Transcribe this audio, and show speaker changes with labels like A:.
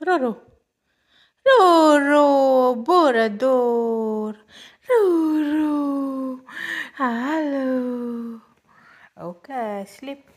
A: Rorô. Rorô, borador. Rorô, alô. ok, sleep.